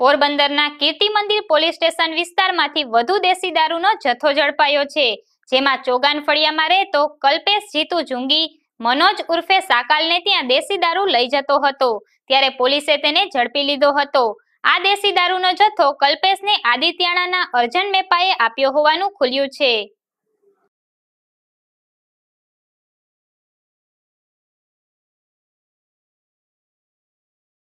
પોરબંદરના કીર્તિ મંદિર police station વિસ્તારમાંથી વધુ દેશી દારૂનો જથ્થો ઝડપાયો છે જેમાં ચોગાન ફળિયામાં રહેતો કલ્પેશ જીતુ જુંગી મનોજ ઉર્ફે સાકાલને ત્યાં દેશી દારૂ લઈ જતો હતો ત્યારે પોલીસે તેને ઝડપી લીધો હતો આ દેશી દારૂનો જથ્થો કલ્પેશને આદિત્યાણાના અર્જન મેપાએ આપ્યો હોવાનું ખુલ્યું છે